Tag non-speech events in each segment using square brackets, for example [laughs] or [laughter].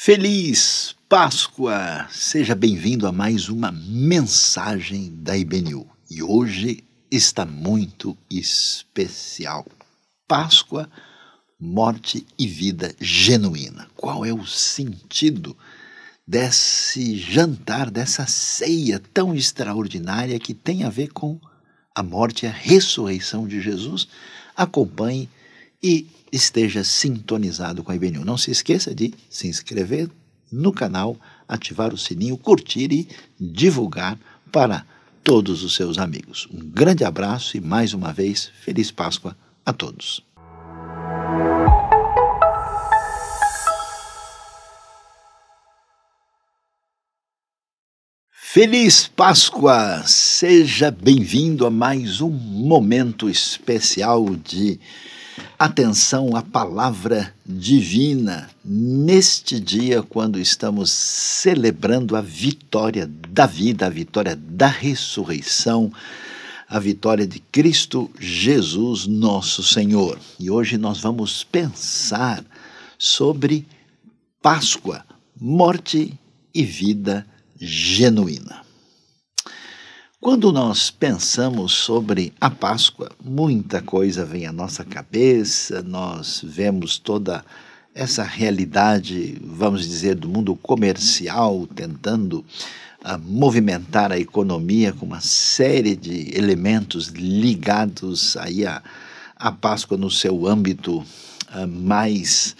Feliz Páscoa! Seja bem-vindo a mais uma mensagem da IBNU. E hoje está muito especial. Páscoa, morte e vida genuína. Qual é o sentido desse jantar, dessa ceia tão extraordinária que tem a ver com a morte e a ressurreição de Jesus? Acompanhe e esteja sintonizado com a IBNU. Não se esqueça de se inscrever no canal, ativar o sininho, curtir e divulgar para todos os seus amigos. Um grande abraço e mais uma vez, Feliz Páscoa a todos. Feliz Páscoa! Seja bem-vindo a mais um momento especial de Atenção à palavra divina neste dia, quando estamos celebrando a vitória da vida, a vitória da ressurreição, a vitória de Cristo Jesus, nosso Senhor. E hoje nós vamos pensar sobre Páscoa, morte e vida genuína. Quando nós pensamos sobre a Páscoa, muita coisa vem à nossa cabeça, nós vemos toda essa realidade, vamos dizer, do mundo comercial tentando ah, movimentar a economia com uma série de elementos ligados aí à, à Páscoa no seu âmbito ah, mais,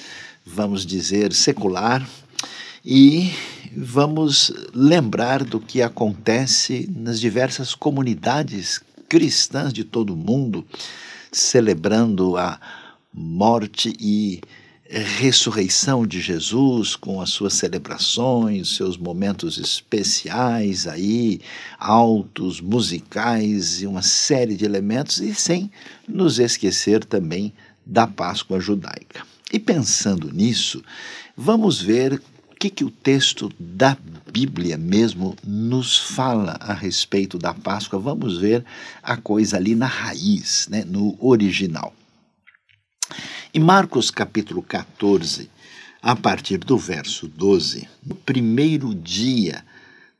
vamos dizer, secular. E vamos lembrar do que acontece nas diversas comunidades cristãs de todo o mundo, celebrando a morte e ressurreição de Jesus, com as suas celebrações, seus momentos especiais aí, altos, musicais e uma série de elementos, e sem nos esquecer também da Páscoa judaica. E pensando nisso, vamos ver que, que o texto da Bíblia mesmo nos fala a respeito da Páscoa, vamos ver a coisa ali na raiz, né, no original. Em Marcos capítulo 14, a partir do verso 12, no primeiro dia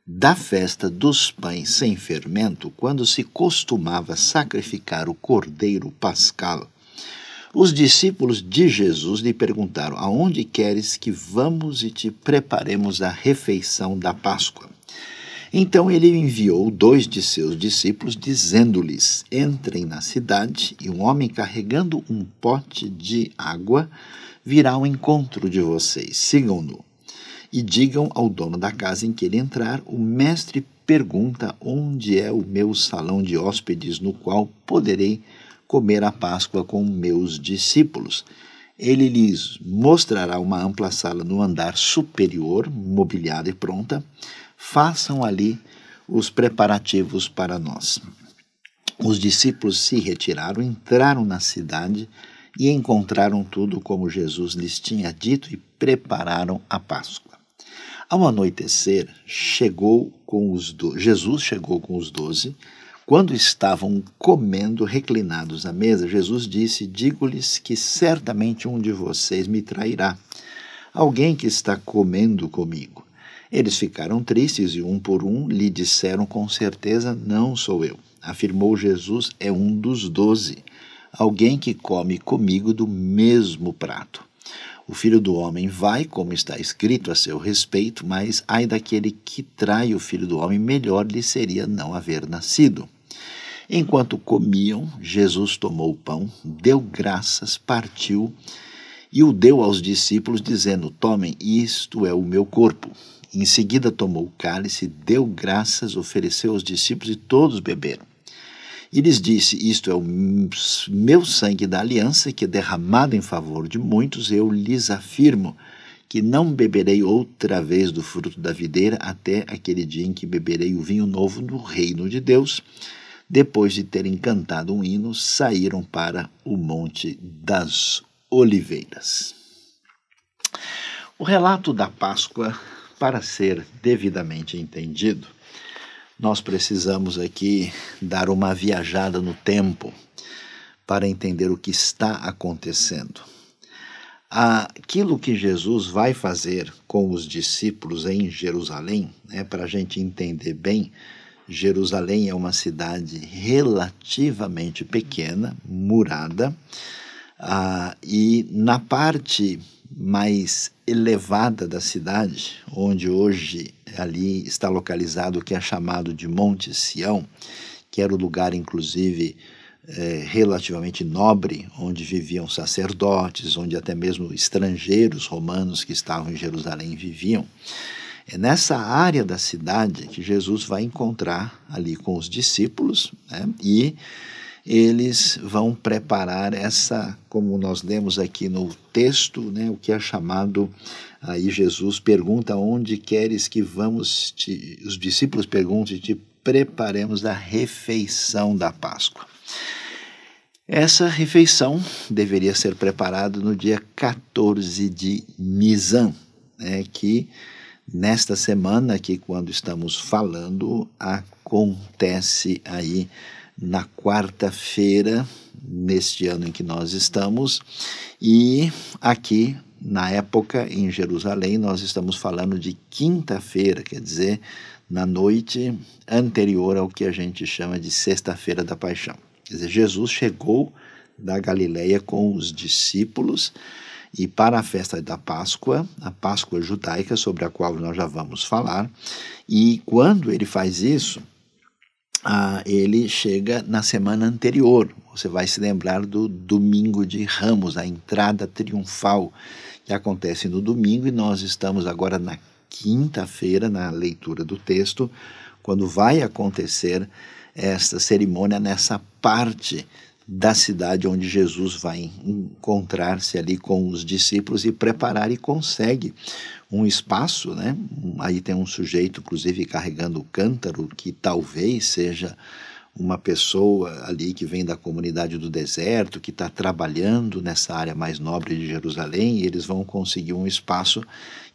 da festa dos pães sem fermento, quando se costumava sacrificar o cordeiro pascal os discípulos de Jesus lhe perguntaram: Aonde queres que vamos e te preparemos a refeição da Páscoa? Então ele enviou dois de seus discípulos, dizendo-lhes: Entrem na cidade, e um homem carregando um pote de água virá ao encontro de vocês. Sigam-no. E digam ao dono da casa em que ele entrar: O mestre pergunta onde é o meu salão de hóspedes no qual poderei comer a Páscoa com meus discípulos. Ele lhes mostrará uma ampla sala no andar superior, mobiliada e pronta. Façam ali os preparativos para nós. Os discípulos se retiraram, entraram na cidade e encontraram tudo como Jesus lhes tinha dito e prepararam a Páscoa. Ao anoitecer, chegou com os do... Jesus chegou com os doze quando estavam comendo reclinados à mesa, Jesus disse: Digo-lhes que certamente um de vocês me trairá, alguém que está comendo comigo. Eles ficaram tristes e, um por um, lhe disseram com certeza: Não sou eu. Afirmou Jesus: É um dos doze, alguém que come comigo do mesmo prato. O filho do homem vai, como está escrito a seu respeito, mas ai daquele que trai o filho do homem, melhor lhe seria não haver nascido. Enquanto comiam, Jesus tomou o pão, deu graças, partiu e o deu aos discípulos, dizendo: Tomem, isto é o meu corpo. Em seguida tomou o cálice, deu graças, ofereceu aos discípulos e todos beberam. E lhes disse: Isto é o meu sangue da aliança, que é derramado em favor de muitos, eu lhes afirmo que não beberei outra vez do fruto da videira até aquele dia em que beberei o vinho novo no reino de Deus depois de terem cantado um hino, saíram para o Monte das Oliveiras. O relato da Páscoa, para ser devidamente entendido, nós precisamos aqui dar uma viajada no tempo para entender o que está acontecendo. Aquilo que Jesus vai fazer com os discípulos em Jerusalém, né, para a gente entender bem Jerusalém é uma cidade relativamente pequena, murada, ah, e na parte mais elevada da cidade, onde hoje ali está localizado o que é chamado de Monte Sião, que era o lugar, inclusive, eh, relativamente nobre, onde viviam sacerdotes, onde até mesmo estrangeiros romanos que estavam em Jerusalém viviam. É nessa área da cidade que Jesus vai encontrar ali com os discípulos né? e eles vão preparar essa, como nós lemos aqui no texto, né, o que é chamado, aí Jesus pergunta onde queres que vamos, te, os discípulos perguntam e te preparemos a refeição da Páscoa. Essa refeição deveria ser preparada no dia 14 de Nisan, né, que nesta semana que, quando estamos falando, acontece aí na quarta-feira, neste ano em que nós estamos, e aqui na época em Jerusalém, nós estamos falando de quinta-feira, quer dizer, na noite anterior ao que a gente chama de Sexta-feira da Paixão. Quer dizer, Jesus chegou da Galileia com os discípulos e para a festa da Páscoa, a Páscoa judaica, sobre a qual nós já vamos falar, e quando ele faz isso, ah, ele chega na semana anterior. Você vai se lembrar do Domingo de Ramos, a entrada triunfal que acontece no domingo, e nós estamos agora na quinta-feira, na leitura do texto, quando vai acontecer esta cerimônia nessa parte da cidade onde Jesus vai encontrar-se ali com os discípulos e preparar e consegue um espaço, né? Aí tem um sujeito, inclusive, carregando o cântaro, que talvez seja uma pessoa ali que vem da comunidade do deserto, que está trabalhando nessa área mais nobre de Jerusalém, e eles vão conseguir um espaço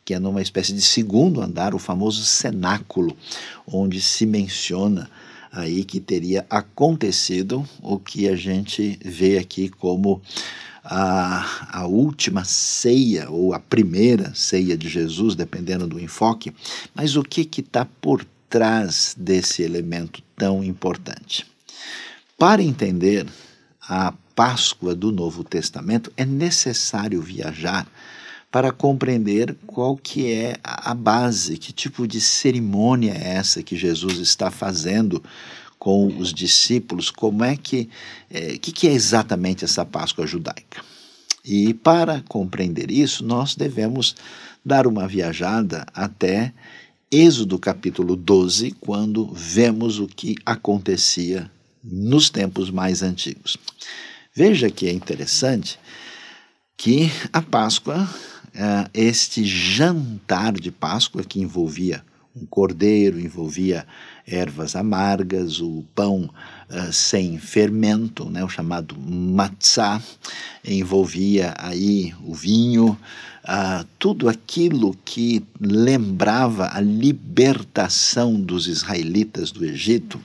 que é numa espécie de segundo andar, o famoso cenáculo, onde se menciona aí que teria acontecido o que a gente vê aqui como a, a última ceia ou a primeira ceia de Jesus, dependendo do enfoque, mas o que está por trás desse elemento tão importante? Para entender a Páscoa do Novo Testamento, é necessário viajar para compreender qual que é a base, que tipo de cerimônia é essa que Jesus está fazendo com os discípulos, como é que, é, que, que é exatamente essa Páscoa judaica. E para compreender isso, nós devemos dar uma viajada até Êxodo capítulo 12, quando vemos o que acontecia nos tempos mais antigos. Veja que é interessante que a Páscoa uh, este jantar de Páscoa que envolvia um cordeiro, envolvia ervas amargas, o pão uh, sem fermento, né, o chamado matzá, envolvia aí o vinho, uh, tudo aquilo que lembrava a libertação dos israelitas do Egito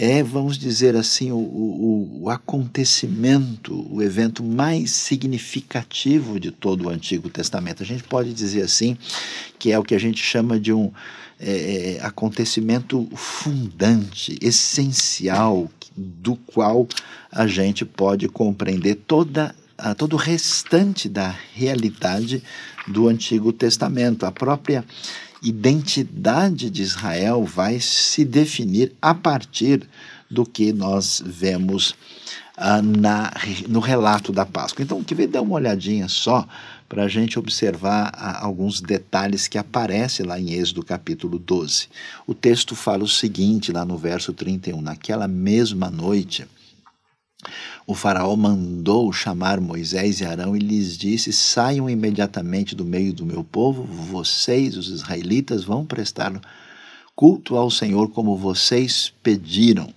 é, vamos dizer assim, o, o, o acontecimento, o evento mais significativo de todo o Antigo Testamento. A gente pode dizer assim que é o que a gente chama de um é, é acontecimento fundante, essencial, do qual a gente pode compreender toda a, todo o restante da realidade do Antigo Testamento. A própria identidade de Israel vai se definir a partir do que nós vemos ah, na, no relato da Páscoa. Então, que vem dar uma olhadinha só para a gente observar ah, alguns detalhes que aparecem lá em Êxodo capítulo 12. O texto fala o seguinte, lá no verso 31, naquela mesma noite. O Faraó mandou chamar Moisés e Arão e lhes disse: Saiam imediatamente do meio do meu povo, vocês, os israelitas, vão prestar culto ao Senhor como vocês pediram.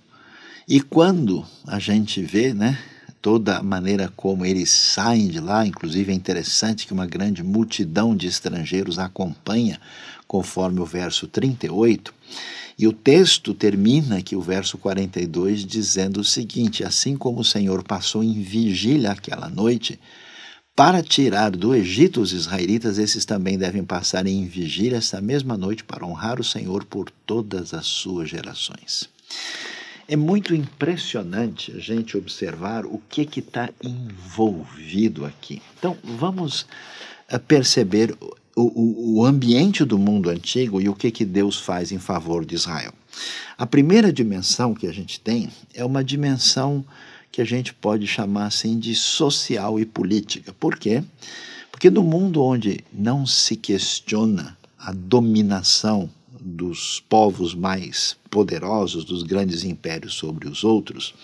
E quando a gente vê, né? Toda a maneira como eles saem de lá, inclusive é interessante que uma grande multidão de estrangeiros acompanha conforme o verso 38. E o texto termina aqui, o verso 42, dizendo o seguinte: Assim como o Senhor passou em vigília aquela noite, para tirar do Egito os israelitas, esses também devem passar em vigília essa mesma noite para honrar o Senhor por todas as suas gerações. É muito impressionante a gente observar o que está envolvido aqui. Então, vamos eh, perceber o, o, ambiente do mundo antigo e o que, que Deus faz em favor de Israel. A primeira dimensão que a gente tem é uma dimensão que a gente pode chamar assim de social e política. Por quê? Porque no mundo onde não se questiona a dominação dos povos mais poderosos, dos grandes impérios sobre os outros,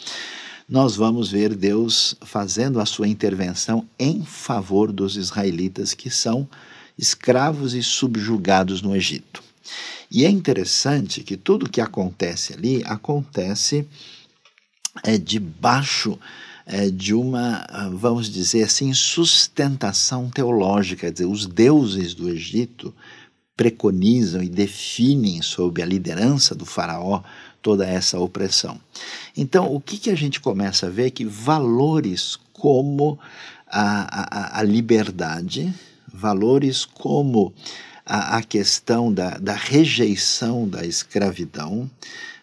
nós vamos ver Deus fazendo a sua intervenção em favor dos israelitas que são escravos e subjugados no Egito. E é interessante que tudo o que acontece ali acontece é, debaixo é, de uma, ah, vamos dizer assim, sustentação teológica. Quer dizer, os deuses do Egito preconizam e definem sob a liderança do faraó toda essa opressão. Então, o que, que a gente começa a ver é que valores como a, a, a liberdade, valores como a, a questão da, da rejeição da escravidão,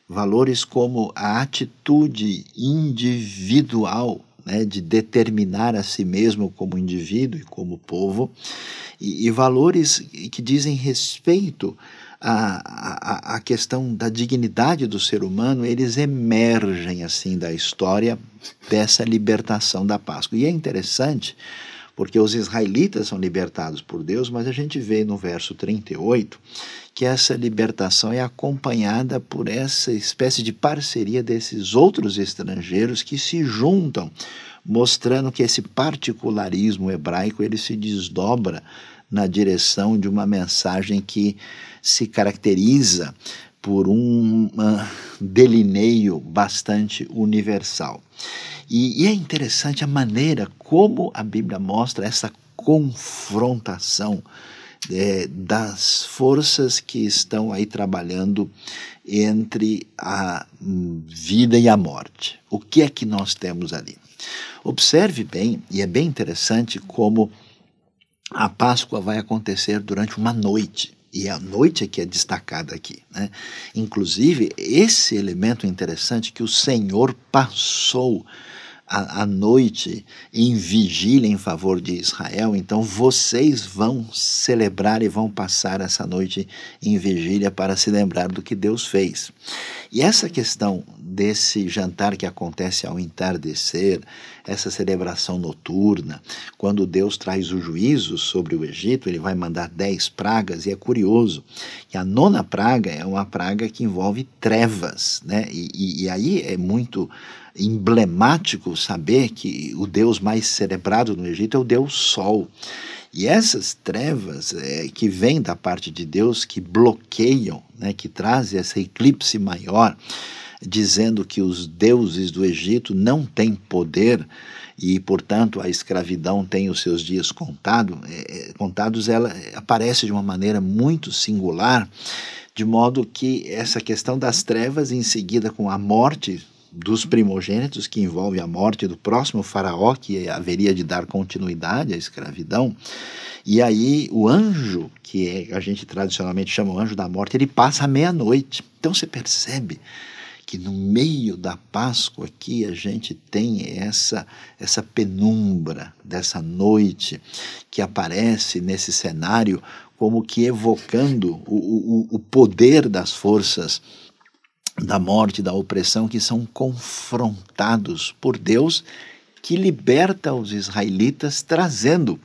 valores como a atitude individual né, de determinar a si mesmo como indivíduo e como povo, e, e valores que dizem respeito à, à, questão da dignidade do ser humano, eles emergem assim da história dessa libertação da Páscoa. E é interessante porque os israelitas são libertados por Deus, mas a gente vê no verso 38 que essa libertação é acompanhada por essa espécie de parceria desses outros estrangeiros que se juntam, mostrando que esse particularismo hebraico ele se desdobra na direção de uma mensagem que se caracteriza por um ah, delineio bastante universal. E, e é interessante a maneira como a Bíblia mostra essa confrontação é, das forças que estão aí trabalhando entre a vida e a morte. O que é que nós temos ali? Observe bem, e é bem interessante como a Páscoa vai acontecer durante uma noite. E a noite é que é destacada aqui. Né? Inclusive, esse elemento interessante que o Senhor passou à, noite em vigília em favor de Israel, então vocês vão celebrar e vão passar essa noite em vigília para se lembrar do que Deus fez. E essa questão desse jantar que acontece ao entardecer, essa celebração noturna, quando Deus traz o juízo sobre o Egito, ele vai mandar dez pragas, e é curioso que a nona praga é uma praga que envolve trevas, né? e, e, e aí é muito emblemático saber que o Deus mais celebrado no Egito é o Deus Sol. E essas trevas é, que vêm da parte de Deus, que bloqueiam, né, que trazem essa eclipse maior, dizendo que os deuses do Egito não têm poder e, portanto, a escravidão tem os seus dias contado, é, é contados, ela é, aparece de uma maneira muito singular, de modo que essa questão das trevas, em seguida com a morte dos primogênitos, que envolve a morte do próximo faraó, que haveria de dar continuidade à escravidão. E aí o anjo, que é, a gente tradicionalmente chama o anjo da morte, ele passa a meia-noite. Então você percebe que no meio da Páscoa aqui a gente tem essa essa penumbra dessa noite que aparece nesse cenário como que evocando o, o, o poder das forças da morte, da opressão, que são confrontados por Deus, que liberta os israelitas, trazendo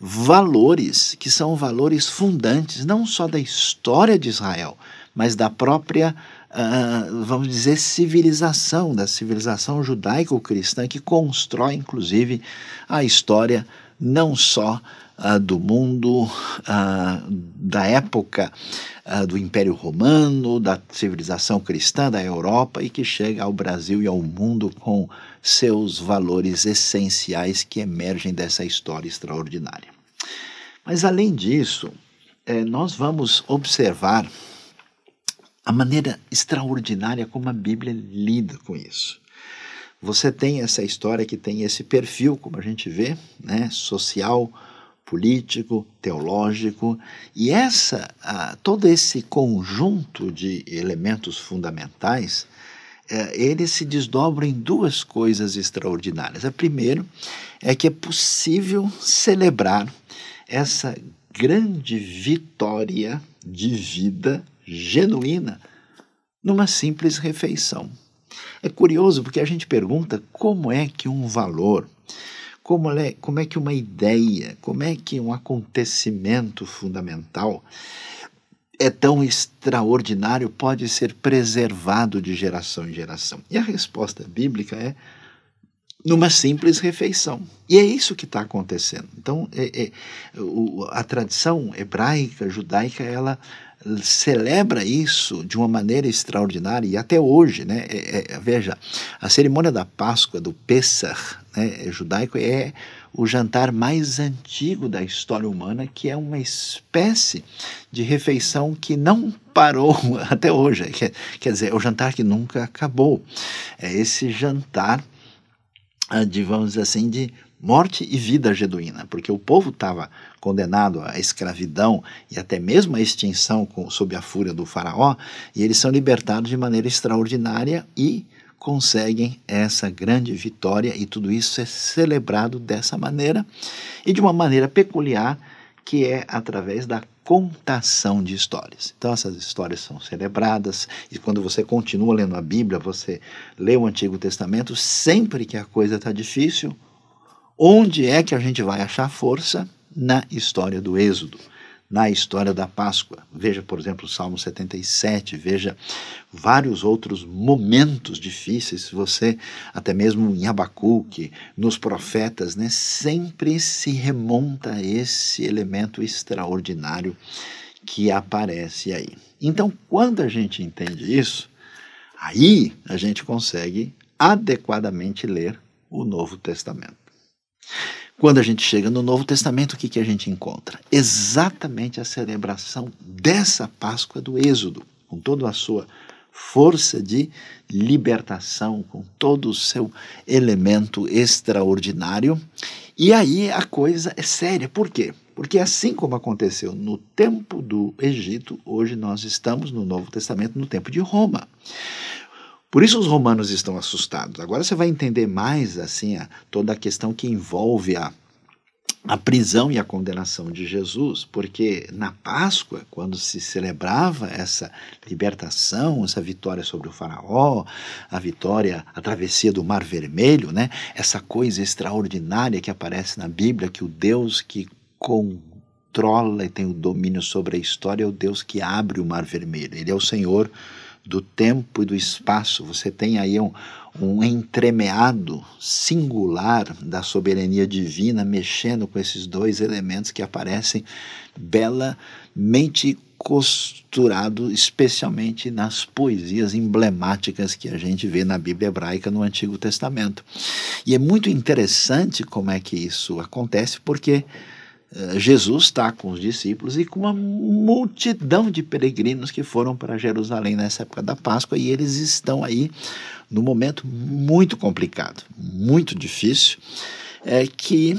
valores que são valores fundantes, não só da história de Israel, mas da própria ah, vamos dizer, civilização, da civilização judaico-cristã, que constrói, inclusive, a história não só uh, do mundo, uh, da época do Império Romano, da civilização cristã da Europa e que chega ao Brasil e ao mundo com seus valores essenciais que emergem dessa história extraordinária. Mas, além disso, eh, nós vamos observar a maneira extraordinária como a Bíblia lida com isso. Você tem essa história que tem esse perfil, como a gente vê, né, social, político, teológico, e essa, todo esse conjunto de elementos fundamentais, é, ele se desdobra em duas coisas extraordinárias. A primeira é que é possível celebrar essa grande vitória de vida genuína numa simples refeição. É curioso porque a gente pergunta como é que um valor, como é, como é que uma ideia, como é que um acontecimento fundamental é tão extraordinário, pode ser preservado de geração em geração? E a resposta bíblica é numa simples refeição. E é isso que está acontecendo. Então, é, é, o, a tradição hebraica, judaica, ela celebra isso de uma maneira extraordinária e até hoje, né? É, é, veja, a cerimônia da Páscoa do Pessah, né, judaico é o jantar mais antigo da história humana, que é uma espécie de refeição que não parou [laughs] até hoje. Quer, quer dizer, é o jantar que nunca acabou. É esse jantar ah, de, vamos dizer assim, de morte e vida geduína, porque o povo estava condenado à escravidão e até mesmo à extinção com, sob a fúria do faraó, e eles são libertados de maneira extraordinária e conseguem essa grande vitória, e tudo isso é celebrado dessa maneira e de uma maneira peculiar, que é através da contação de histórias. Então essas histórias são celebradas e quando você continua lendo a Bíblia, você lê o Antigo Testamento, sempre que a coisa está difícil, Onde é que a gente vai achar força? Na história do Êxodo, na história da Páscoa. Veja, por exemplo, o Salmo 77, veja vários outros momentos difíceis. Você, até mesmo em Abacuque, nos profetas, né, sempre se remonta a esse elemento extraordinário que aparece aí. Então, quando a gente entende isso, aí a gente consegue adequadamente ler o Novo Testamento. Quando a gente chega no Novo Testamento, o que, que a gente encontra? Exatamente a celebração dessa Páscoa do Êxodo, com toda a sua força de libertação, com todo o seu elemento extraordinário. E aí a coisa é séria. Por quê? Porque assim como aconteceu no tempo do Egito, hoje nós estamos no Novo Testamento, no tempo de Roma. Por isso os romanos estão assustados. Agora você vai entender mais assim a, toda a questão que envolve a, a prisão e a condenação de Jesus, porque na Páscoa, quando se celebrava essa libertação, essa vitória sobre o faraó, a vitória, a travessia do Mar Vermelho, né? Essa coisa extraordinária que aparece na Bíblia que o Deus que com controla e tem o domínio sobre a história é o Deus que abre o Mar Vermelho. Ele é o Senhor do tempo e do espaço. Você tem aí um, um entremeado singular da soberania divina mexendo com esses dois elementos que aparecem belamente costurado, especialmente nas poesias emblemáticas que a gente vê na Bíblia hebraica no Antigo Testamento. E é muito interessante como é que isso acontece, porque eh, Jesus está com os discípulos e com uma multidão de peregrinos que foram para Jerusalém nessa época da Páscoa e eles estão aí num momento muito complicado, muito difícil, é que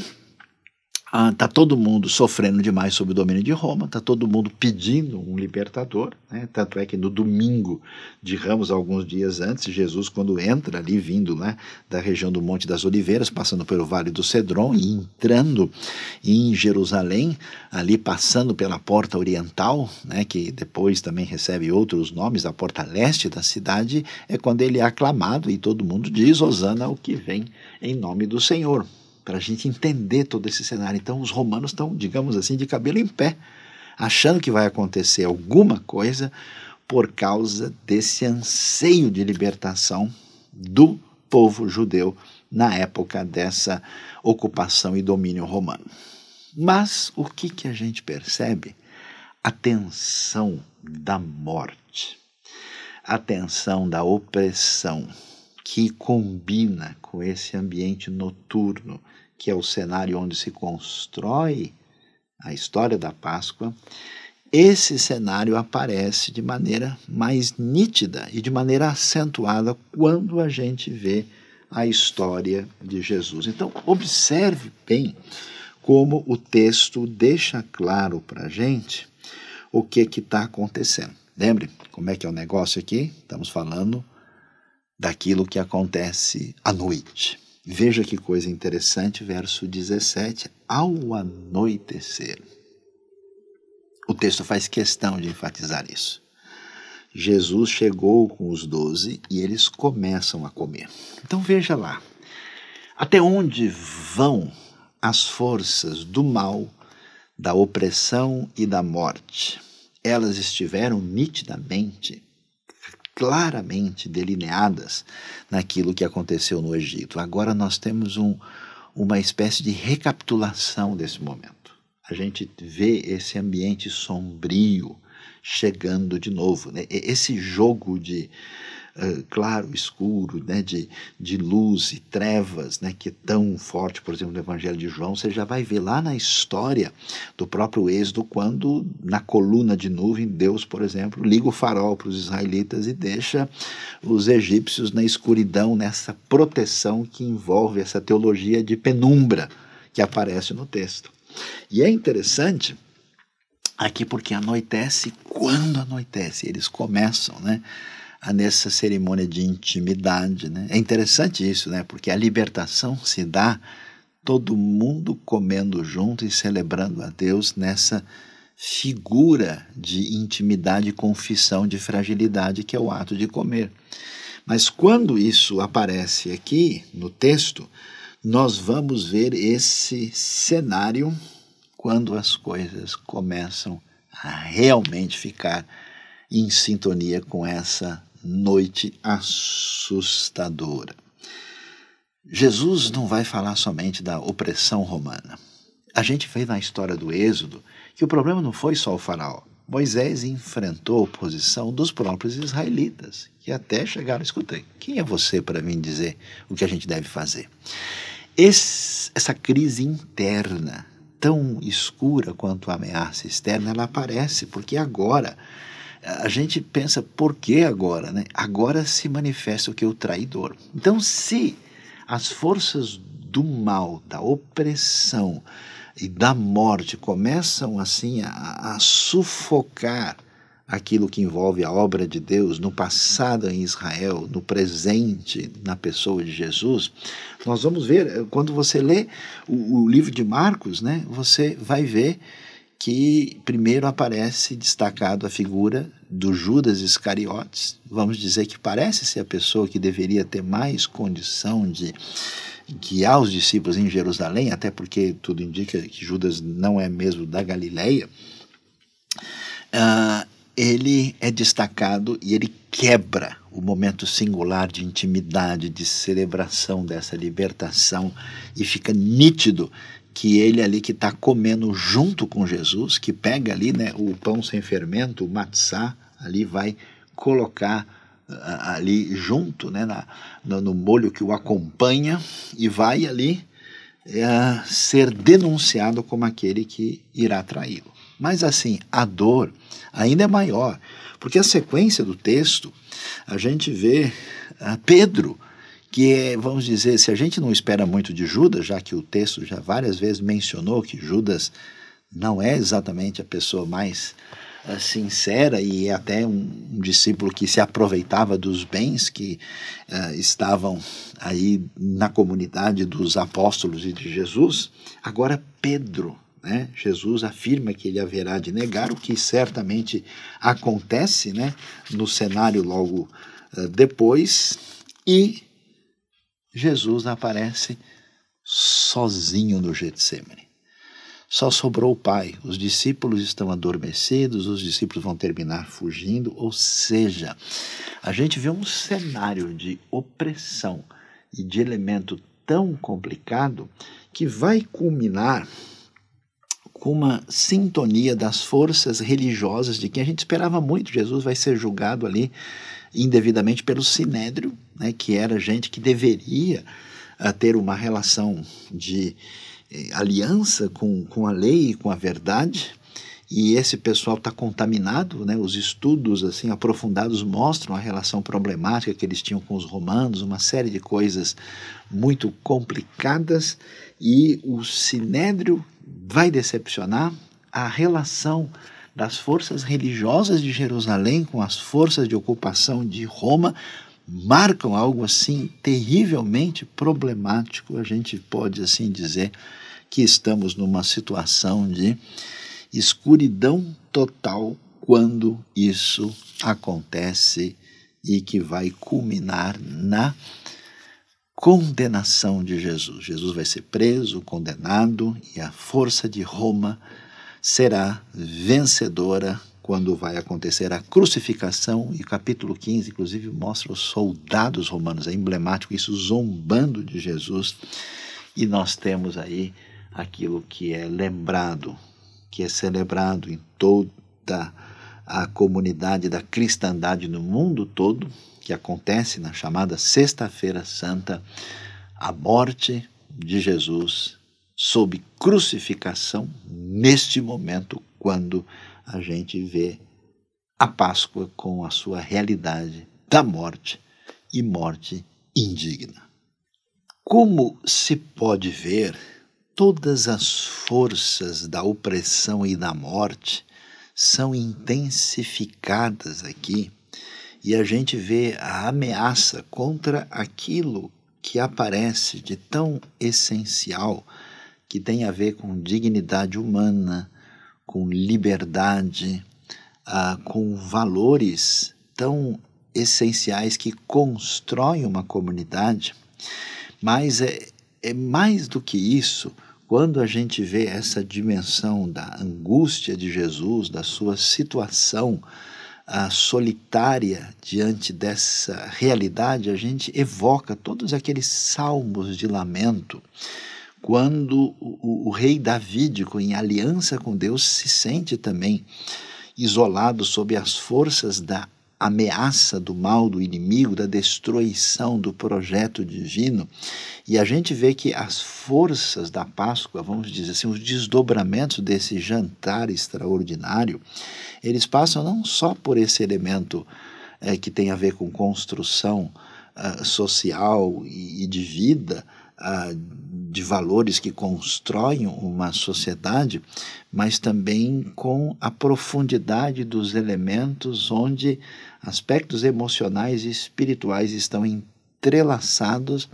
Está ah, tá todo mundo sofrendo demais sob o domínio de Roma, está todo mundo pedindo um libertador. Né? Tanto é que no domingo de Ramos, alguns dias antes, Jesus, quando entra ali, vindo né, da região do Monte das Oliveiras, passando pelo Vale do Cedron e entrando em Jerusalém, ali passando pela Porta Oriental, né, que depois também recebe outros nomes, a Porta Leste da cidade, é quando ele é aclamado e todo mundo diz: Osana, o que vem em nome do Senhor para a gente entender todo esse cenário. Então, os romanos estão, digamos assim, de cabelo em pé, achando que vai acontecer alguma coisa por causa desse anseio de libertação do povo judeu na época dessa ocupação e domínio romano. Mas o que, que a gente percebe? A tensão da morte, a tensão da opressão, que combina com esse ambiente noturno, que é o cenário onde se constrói a história da Páscoa, esse cenário aparece de maneira mais nítida e de maneira acentuada quando a gente vê a história de Jesus. Então, observe bem como o texto deixa claro para a gente o que é está acontecendo. Lembre como é que é o negócio aqui? Estamos falando daquilo que acontece à noite. Veja que coisa interessante, verso 17, ao anoitecer. O texto faz questão de enfatizar isso. Jesus chegou com os doze e eles começam a comer. Então veja lá, até onde vão as forças do mal, da opressão e da morte? Elas estiveram nitidamente claramente delineadas naquilo que aconteceu no Egito. Agora nós temos um, uma espécie de recapitulação desse momento. A gente vê esse ambiente sombrio chegando de novo. Né? Esse jogo de eh, claro, escuro, né, de, de luz e trevas, né, que é tão forte, por exemplo, no Evangelho de João, você já vai ver lá na história do próprio Êxodo, quando na coluna de nuvem, Deus, por exemplo, liga o farol para os israelitas e deixa os egípcios na escuridão, nessa proteção que envolve essa teologia de penumbra que aparece no texto. E é interessante aqui porque anoitece quando anoitece, eles começam, né? nessa cerimônia de intimidade. Né? É interessante isso, né? porque a libertação se dá todo mundo comendo junto e celebrando a Deus nessa figura de intimidade confissão de fragilidade que é o ato de comer. Mas quando isso aparece aqui no texto, nós vamos ver esse cenário quando as coisas começam a realmente ficar em sintonia com essa noite assustadora. Jesus não vai falar somente da opressão romana. A gente vê na história do Êxodo que o problema não foi só o faraó. Moisés enfrentou a oposição dos próprios israelitas, que até chegaram a escutar. Quem é você para mim dizer o que a gente deve fazer? Esse, essa crise interna, tão escura quanto a ameaça externa, ela aparece porque agora a gente pensa, por que agora? Né? Agora se manifesta o que? O traidor. Então, se as forças do mal, da opressão e da morte começam assim a, a sufocar aquilo que envolve a obra de Deus no passado em Israel, no presente na pessoa de Jesus, nós vamos ver, eh, quando você lê o, o livro de Marcos, né, você vai ver que primeiro aparece destacado a figura do Judas Iscariotes, vamos dizer que parece ser a pessoa que deveria ter mais condição de guiar os discípulos em Jerusalém, até porque tudo indica que Judas não é mesmo da Galileia. Uh, ele é destacado e ele quebra o momento singular de intimidade, de celebração dessa libertação e fica nítido que ele ali que está comendo junto com Jesus, que pega ali né, o pão sem fermento, o matzá, ali vai colocar ah, ah, ali junto, né, na, no, no, molho que o acompanha, e vai ali é, ser denunciado como aquele que irá traí-lo. Mas assim, a dor ainda é maior, porque a sequência do texto, a gente vê ah, Pedro que é, vamos dizer, se a gente não espera muito de Judas, já que o texto já várias vezes mencionou que Judas não é exatamente a pessoa mais ah, sincera e é até um, um, discípulo que se aproveitava dos bens que uh, estavam aí na comunidade dos apóstolos e de Jesus. Agora, Pedro. Né? Jesus afirma que ele haverá de negar, o que certamente acontece né? no cenário logo uh, depois. E Jesus aparece sozinho no Getsemane. Só sobrou o pai. Os discípulos estão adormecidos, os discípulos vão terminar fugindo. Ou seja, a gente vê um cenário de opressão e de elemento tão complicado que vai culminar com uma sintonia das forças religiosas de quem a gente esperava muito. Jesus vai ser julgado ali indevidamente pelo sinédrio, né, que era gente que deveria uh, ter uma relação de eh, aliança com, com a lei e com a verdade, e esse pessoal está contaminado, né? Os estudos assim aprofundados mostram a relação problemática que eles tinham com os romanos, uma série de coisas muito complicadas e o sinédrio vai decepcionar a relação das forças religiosas de Jerusalém com as forças de ocupação de Roma marcam algo assim terrivelmente problemático. A gente pode assim dizer que estamos numa situação de escuridão total quando isso acontece e que vai culminar na condenação de Jesus. Jesus vai ser preso, condenado e a força de Roma será vencedora quando vai acontecer a crucificação, e capítulo 15, inclusive, mostra os soldados romanos, é emblemático isso, zombando de Jesus, e nós temos aí aquilo que é lembrado, que é celebrado em toda a comunidade da cristandade no mundo todo, que acontece na chamada Sexta-feira Santa, a morte de Jesus sob crucificação neste momento, quando a gente vê a Páscoa com a sua realidade da morte e morte indigna. Como se pode ver, todas as forças da opressão e da morte são intensificadas aqui e a gente vê a ameaça contra aquilo que aparece de tão essencial que tem a ver com dignidade humana, com liberdade, ah, com valores tão essenciais que constroem uma comunidade. Mas é, é mais do que isso quando a gente vê essa dimensão da angústia de Jesus, da sua situação ah, solitária diante dessa realidade, a gente evoca todos aqueles salmos de lamento quando o, o, rei Davídico, em aliança com Deus, se sente também isolado sob as forças da ameaça do mal, do inimigo, da destruição do projeto divino. E a gente vê que as forças da Páscoa, vamos dizer assim, os desdobramentos desse jantar extraordinário, eles passam não só por esse elemento é, que tem a ver com construção uh, social e, e de vida. Uh, de valores que constroem uma sociedade, mas também com a profundidade dos elementos onde aspectos emocionais e espirituais estão entrelaçados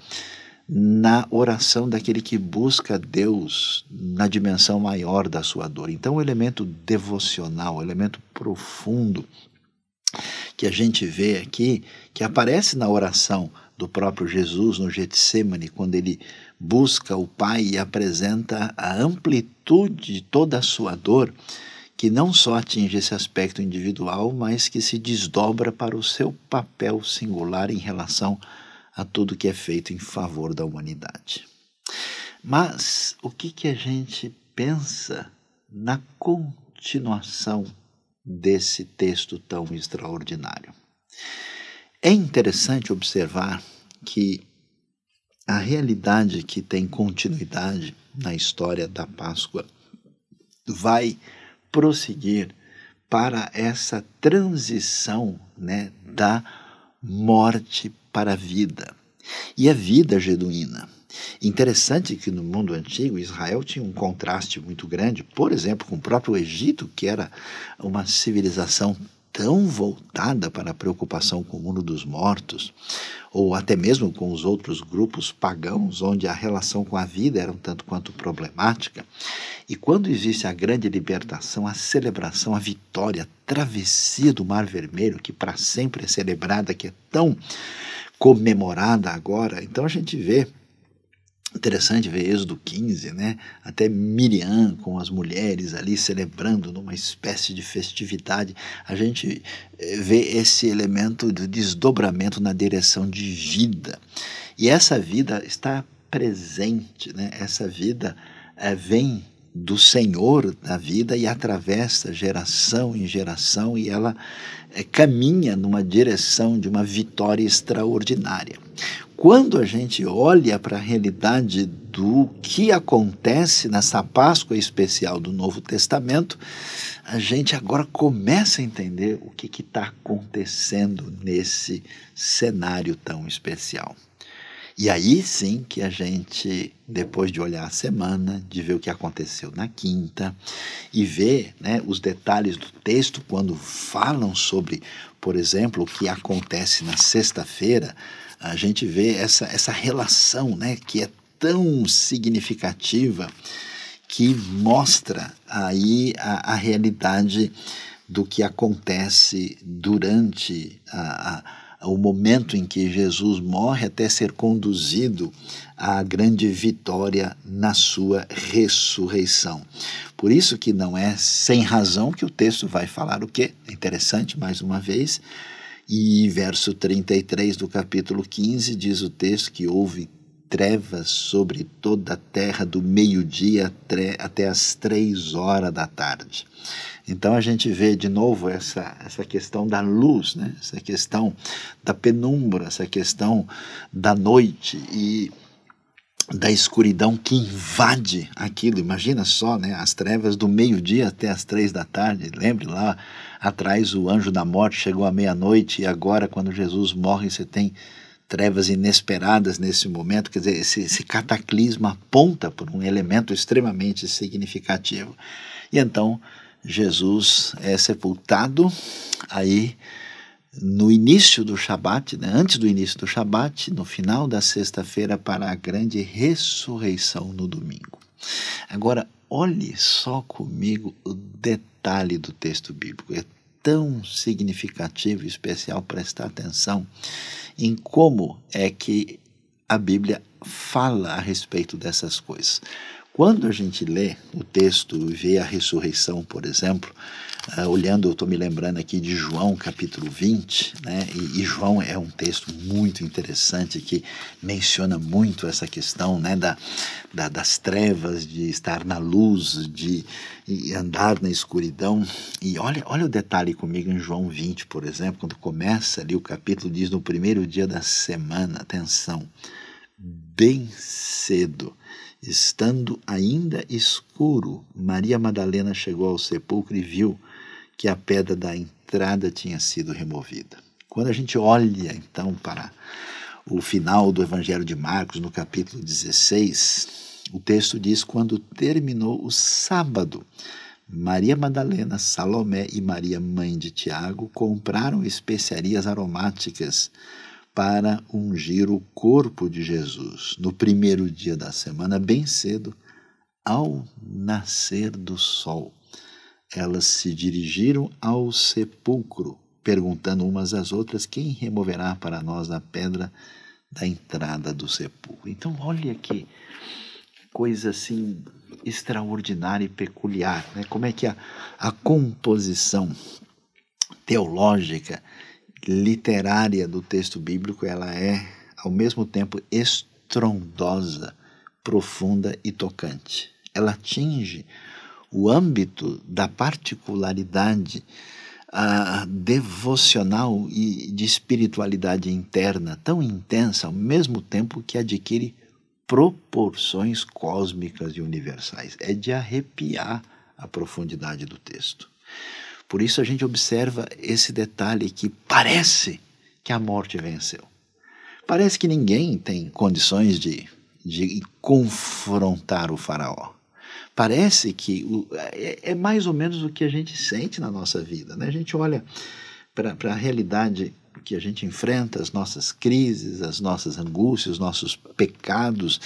na oração daquele que busca Deus na dimensão maior da sua dor. Então, o elemento devocional, o elemento profundo que a gente vê aqui, que aparece na oração do próprio Jesus no Getsemane, quando ele busca o Pai e apresenta a amplitude de toda a sua dor, que não só atinge esse aspecto individual, mas que se desdobra para o seu papel singular em relação a tudo que é feito em favor da humanidade. Mas o que, que a gente pensa na continuação desse texto tão extraordinário? É interessante observar que a realidade que tem continuidade na história da Páscoa vai prosseguir para essa transição né, da morte para a vida. E a vida genuína. Interessante que no mundo antigo Israel tinha um contraste muito grande, por exemplo, com o próprio Egito, que era uma civilização tão voltada para a preocupação com o mundo dos mortos, ou até mesmo com os outros grupos pagãos, onde a relação com a vida era um tanto quanto problemática. E quando existe a grande libertação, a celebração, a vitória, a travessia do Mar Vermelho, que para sempre é celebrada, que é tão comemorada agora, então a gente vê Interessante ver Êxodo 15, né? Até Miriam com as mulheres ali celebrando numa espécie de festividade. A gente eh, vê esse elemento de desdobramento na direção de vida. E essa vida está presente, né? Essa vida é, vem do Senhor da vida e atravessa geração em geração e ela é, caminha numa direção de uma vitória extraordinária quando a gente olha para a realidade do que acontece nessa Páscoa especial do Novo Testamento, a gente agora começa a entender o que está acontecendo nesse cenário tão especial. E aí sim que a gente, depois de olhar a semana, de ver o que aconteceu na quinta e ver né, os detalhes do texto quando falam sobre, por exemplo, o que acontece na sexta-feira, a gente vê essa, essa relação né, que é tão significativa que mostra aí a, a realidade do que acontece durante a, a o momento em que Jesus morre até ser conduzido à grande vitória na sua ressurreição. Por isso que não é sem razão que o texto vai falar o quê? É interessante mais uma vez. E verso 33 do capítulo 15 diz o texto que houve trevas sobre toda a terra do meio-dia até as três horas da tarde. Então a gente vê de novo essa, essa questão da luz, né? essa questão da penumbra, essa questão da noite e da escuridão que invade aquilo. Imagina só, né? As trevas do meio-dia até as três da tarde. Lembre lá atrás o anjo da morte chegou à meia-noite e agora, quando Jesus morre, você tem trevas inesperadas nesse momento, quer dizer, esse, esse cataclisma aponta por um elemento extremamente significativo. E então Jesus é sepultado aí no início do Shabat, né, antes do início do Shabat, no final da sexta-feira, para a grande ressurreição no domingo. Agora, olhe só comigo o detalhe do texto bíblico. É tão significativo e especial prestar atenção em como é que a Bíblia fala a respeito dessas coisas. Quando a gente lê o texto e vê a ressurreição, por exemplo, Uh, olhando, eu estou me lembrando aqui de João capítulo 20, né? E, e, João é um texto muito interessante que menciona muito essa questão né? da, da das trevas, de estar na luz, de andar na escuridão. E olha, olha o detalhe comigo em João 20, por exemplo, quando começa ali o capítulo, diz no primeiro dia da semana, atenção, bem cedo. Estando ainda escuro, Maria Madalena chegou ao sepulcro e viu que a pedra da entrada tinha sido removida. Quando a gente olha então para o final do Evangelho de Marcos, no capítulo 16, o texto diz: Quando terminou o sábado, Maria Madalena, Salomé e Maria, mãe de Tiago, compraram especiarias aromáticas para ungir o corpo de Jesus no primeiro dia da semana, bem cedo, ao nascer do sol elas se dirigiram ao sepulcro, perguntando umas às outras quem removerá para nós a pedra da entrada do sepulcro. Então, olha que coisa assim extraordinária e peculiar, né? Como é que a, a composição teológica, literária do texto bíblico, ela é ao mesmo tempo estrondosa, profunda e tocante. Ela atinge o âmbito da particularidade uh, devocional e de espiritualidade interna tão intensa, ao mesmo tempo que adquire proporções cósmicas e universais. É de arrepiar a profundidade do texto. Por isso a gente observa esse detalhe que parece que a morte venceu. Parece que ninguém tem condições de, de confrontar o faraó. Parece que o, é, é, mais ou menos o que a gente sente na nossa vida. Né? A gente olha para a realidade que a gente enfrenta, as nossas crises, as nossas angústias, os nossos pecados,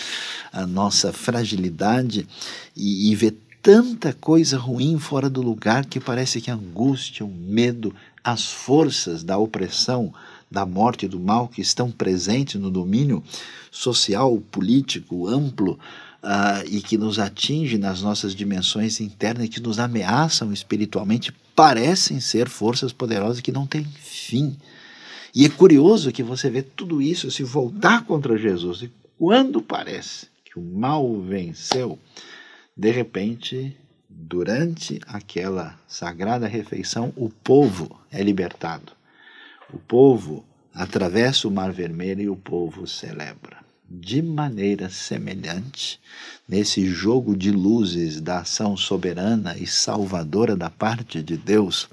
a nossa fragilidade e, e vê tanta coisa ruim fora do lugar que parece que a angústia, o medo, as forças da opressão, da morte e do mal que estão presentes no domínio social, político, amplo uh, e que nos atinge nas nossas dimensões internas e que nos ameaçam espiritualmente parecem ser forças poderosas que não têm fim. E é curioso que você vê tudo isso se voltar contra Jesus. E quando parece que o mal venceu, de repente, durante aquela sagrada refeição, o povo é libertado. O povo atravessa o Mar Vermelho e o povo celebra de maneira semelhante, nesse jogo de luzes da ação soberana e salvadora da parte de Deus,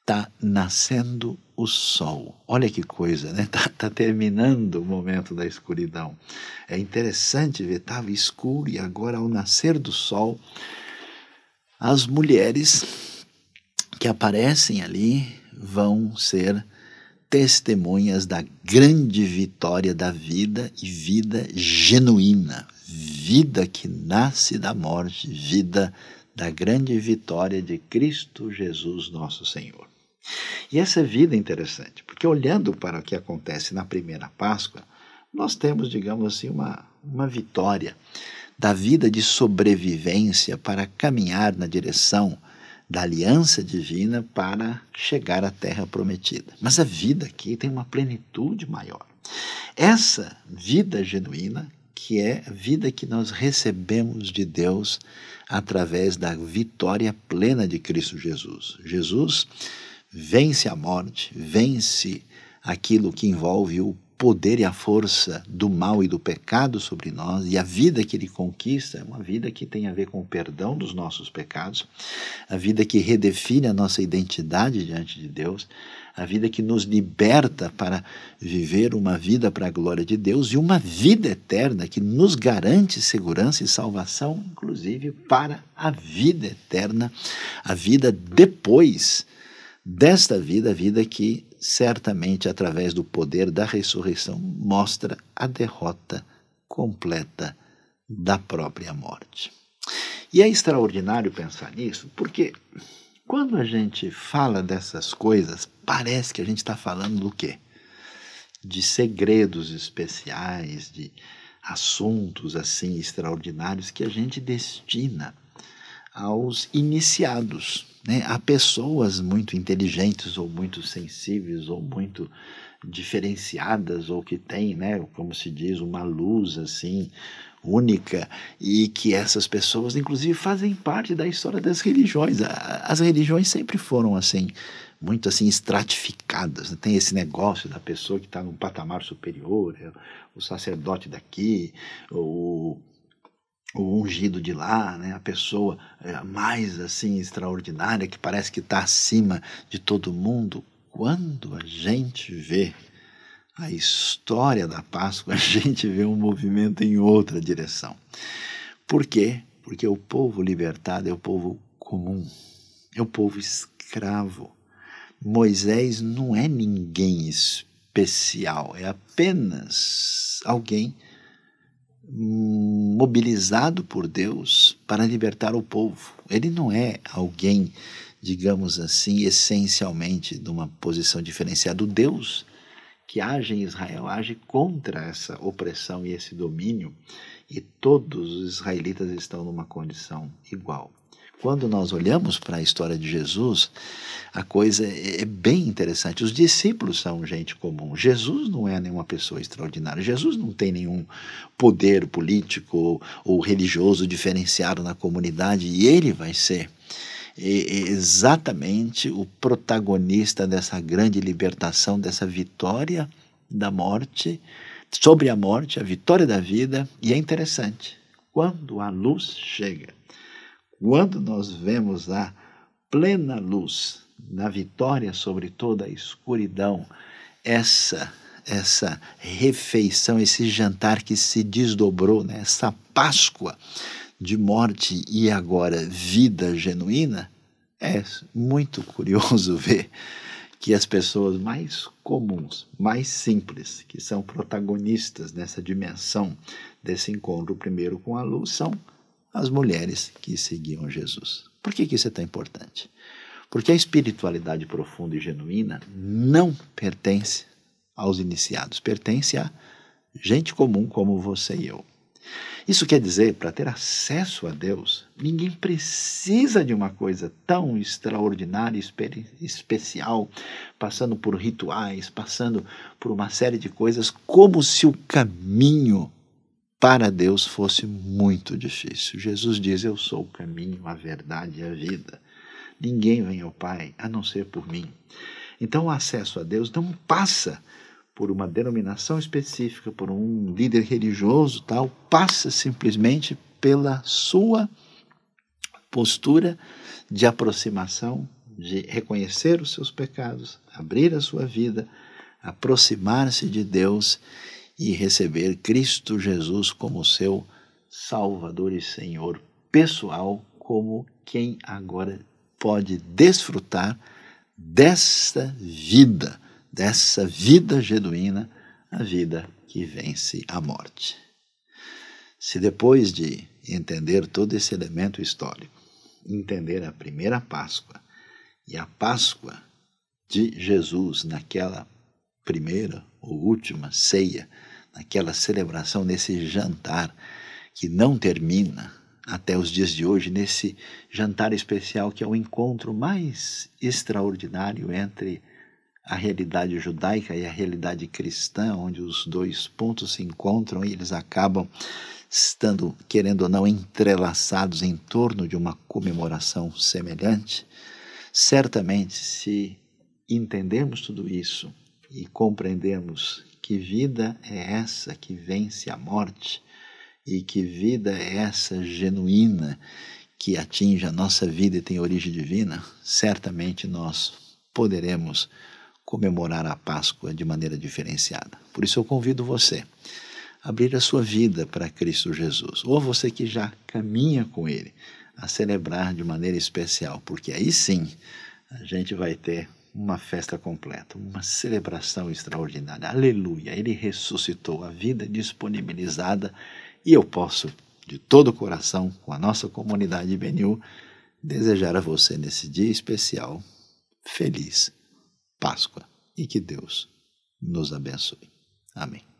está nascendo o sol. Olha que coisa, né? Está [laughs] tá terminando o momento da escuridão. É interessante ver, estava escuro e agora, ao nascer do sol, as mulheres que aparecem ali vão ser testemunhas da grande vitória da vida e vida genuína, vida que nasce da morte, vida da grande vitória de Cristo Jesus nosso Senhor. E essa vida é interessante, porque olhando para o que acontece na primeira Páscoa, nós temos, digamos assim, uma, uma vitória da vida de sobrevivência para caminhar na direção da aliança divina para chegar à terra prometida. Mas a vida aqui tem uma plenitude maior. Essa vida genuína, que é a vida que nós recebemos de Deus através da vitória plena de Cristo Jesus. Jesus vence a morte, vence aquilo que envolve o poder e a força do mal e do pecado sobre nós, e a vida que ele conquista é uma vida que tem a ver com o perdão dos nossos pecados, a vida que redefine a nossa identidade diante de Deus, a vida que nos liberta para viver uma vida para a glória de Deus e uma vida eterna que nos garante segurança e salvação, inclusive para a vida eterna, a vida depois desta vida, a vida que certamente através do poder da ressurreição, mostra a derrota completa da própria morte. E é extraordinário pensar nisso, porque quando a gente fala dessas coisas, parece que a gente está falando do quê? De segredos especiais, de assuntos assim extraordinários que a gente destina aos iniciados. Né? pessoas muito inteligentes ou muito sensíveis ou muito diferenciadas ou que têm, né, como se diz, uma luz assim única e que essas pessoas, inclusive, fazem parte da história das religiões. As religiões sempre foram assim muito assim estratificadas. Né? Tem esse negócio da pessoa que está num patamar superior, é o sacerdote daqui, o o ungido de lá, né, a pessoa é, mais assim extraordinária que parece que está acima de todo mundo. Quando a gente vê a história da Páscoa, a gente vê um movimento em outra direção. Por quê? Porque o povo libertado é o povo comum, é o povo escravo. Moisés não é ninguém especial, é apenas alguém mobilizado por Deus para libertar o povo. Ele não é alguém, digamos assim, essencialmente de uma posição diferenciada. O Deus que age em Israel age contra essa opressão e esse domínio, e todos os israelitas estão numa condição igual. Quando nós olhamos para a história de Jesus, a coisa é, é bem interessante. Os discípulos são gente comum. Jesus não é nenhuma pessoa extraordinária. Jesus não tem nenhum poder político ou religioso diferenciado na comunidade e ele vai ser é, é exatamente o protagonista dessa grande libertação, dessa vitória da morte, sobre a morte, a vitória da vida. E é interessante, quando a luz chega, quando nós vemos a plena luz na vitória sobre toda a escuridão, essa essa refeição, esse jantar que se desdobrou, né? essa Páscoa de morte e agora vida genuína, é muito curioso [laughs] ver que as pessoas mais comuns, mais simples, que são protagonistas nessa dimensão desse encontro primeiro com a luz, são as mulheres que seguiam Jesus. Por que, que isso é tão importante? Porque a espiritualidade profunda e genuína não pertence aos iniciados, pertence a gente comum como você e eu. Isso quer dizer, para ter acesso a Deus, ninguém precisa de uma coisa tão extraordinária, especial, passando por rituais, passando por uma série de coisas, como se o caminho para Deus fosse muito difícil. Jesus diz: Eu sou o caminho, a verdade e a vida. Ninguém vem ao Pai a não ser por mim. Então, o acesso a Deus não passa por uma denominação específica, por um líder religioso, tal, passa simplesmente pela sua postura de aproximação, de reconhecer os seus pecados, abrir a sua vida, aproximar-se de Deus e receber Cristo Jesus como seu Salvador e Senhor pessoal, como quem agora pode desfrutar desta vida, dessa vida genuína, a vida que vence a morte. Se depois de entender todo esse elemento histórico, entender a primeira Páscoa e a Páscoa de Jesus naquela primeira ou última ceia, naquela celebração, nesse jantar que não termina até os dias de hoje, nesse jantar especial que é o encontro mais extraordinário entre a realidade judaica e a realidade cristã, onde os dois pontos se encontram e eles acabam estando, querendo ou não, entrelaçados em torno de uma comemoração semelhante. Certamente, se entendermos tudo isso, e compreendemos que vida é essa que vence a morte e que vida é essa genuína que atinge a nossa vida e tem origem divina, certamente nós poderemos comemorar a Páscoa de maneira diferenciada. Por isso eu convido você a abrir a sua vida para Cristo Jesus, ou você que já caminha com Ele, a celebrar de maneira especial, porque aí sim a gente vai ter uma festa completa, uma celebração extraordinária. Aleluia! Ele ressuscitou a vida disponibilizada e eu posso, de todo o coração, com a nossa comunidade Benil, desejar a você nesse dia especial feliz Páscoa e que Deus nos abençoe. Amém.